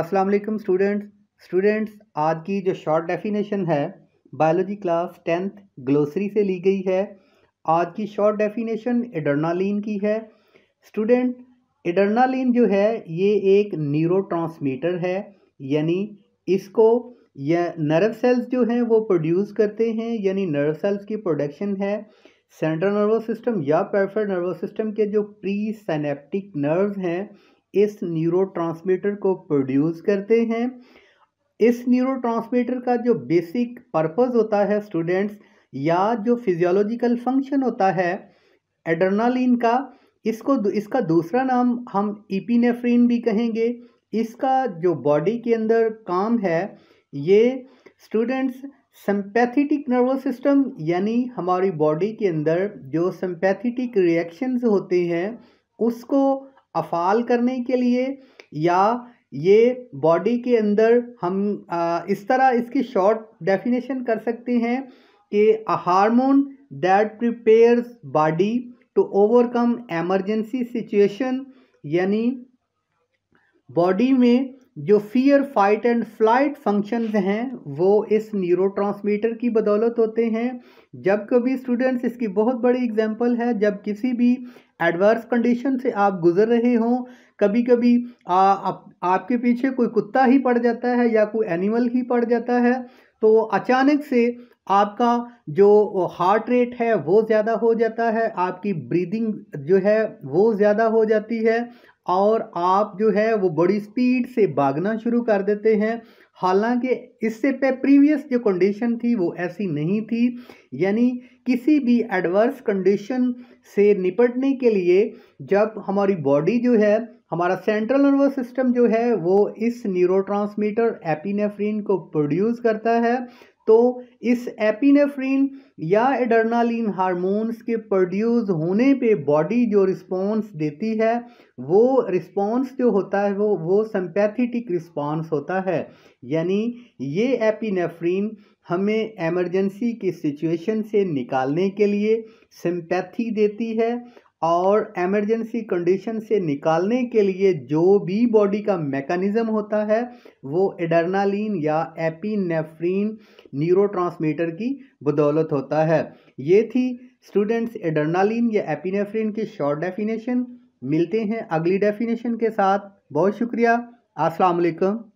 Aslam students students आज की जो शॉर्ट डेफिनेशन है बायोलॉजी क्लास टेंथ ग्लोसरी से ली गई है आज की शॉर्ट डेफिनेशन एडर्नालिन की है स्टूडेंट एडर्नालिन जो है ये एक न्यूरो है यानी इसको या नर्व सेल्स जो हैं वो प्रोड्यूस करते हैं यानी नर्व सेल्स की प्रोडक्शन है सेंट्रल नर्वस सिस्टम या पेरिफेरल नर्वस सिस्टम के जो प्री सैनेप्टिक नर्व हैं इस न्यूरोट्रांसमीटर को प्रोड्यूस करते हैं इस न्यूरोट्रांसमीटर का जो बेसिक पर्पस होता है स्टूडेंट्स या जो फिजियोलॉजिकल फंक्शन होता है एड्रनालिन का इसको इसका दूसरा नाम हम ईपीनेफ्रीन भी कहेंगे इसका जो बॉडी के अंदर काम है ये स्टूडेंट्स सम्पैथिटिक नर्वस सिस्टम यानी हमारी बॉडी के अंदर जो सम्पैथिटिक रिएक्शंस होते हैं उसको अफाल करने के लिए या ये बॉडी के अंदर हम आ, इस तरह इसकी शॉर्ट डेफिनेशन कर सकते हैं कि a hormone that prepares body to overcome emergency situation यानी बॉडी में जो fear fight and flight functions हैं वो इस न्यूरोट्रांसमीटर की बदौलत होते हैं जब कभी स्टूडेंट्स इसकी बहुत बड़ी एग्जांपल है जब किसी भी एडवर्स कंडीशन से आप गुजर रहे हों कभी कभी आ, आप, आपके पीछे कोई कुत्ता ही पड़ जाता है या कोई एनिमल ही पड़ जाता है तो अचानक से आपका जो हार्ट रेट है वो ज़्यादा हो जाता है आपकी ब्रीदिंग जो है वो ज़्यादा हो जाती है और आप जो है वो बड़ी स्पीड से भागना शुरू कर देते हैं हालांकि इससे पे प्रीवियस जो कंडीशन थी वो ऐसी नहीं थी यानी किसी भी एडवर्स कंडीशन से निपटने के लिए जब हमारी बॉडी जो है हमारा सेंट्रल नर्वस सिस्टम जो है वो इस न्यूरोट्रांसमीटर एपिनेफ्रिन को प्रोड्यूस करता है तो इस एपिनेफ्रिन या एडर्नालिन हार्मोन्स के प्रोड्यूस होने पे बॉडी जो रिस्पॉन्स देती है वो रिस्पॉन्स जो होता है वो वो सम्पैथिटिक रिस्पॉन्स होता है यानी ये एपिनेफ्रिन हमें एमरजेंसी की सिचुएशन से निकालने के लिए सिंपैथी देती है और एमरजेंसी कंडीशन से निकालने के लिए जो भी बॉडी का मेकानिज़म होता है वो एडरनालिन या एपीनेफ्रीन न्यूरोट्रांसमीटर की बदौलत होता है ये थी स्टूडेंट्स एडरनालिन या एपीनेफ्रीन की शॉर्ट डेफिनेशन मिलते हैं अगली डेफिनेशन के साथ बहुत शुक्रिया असलकम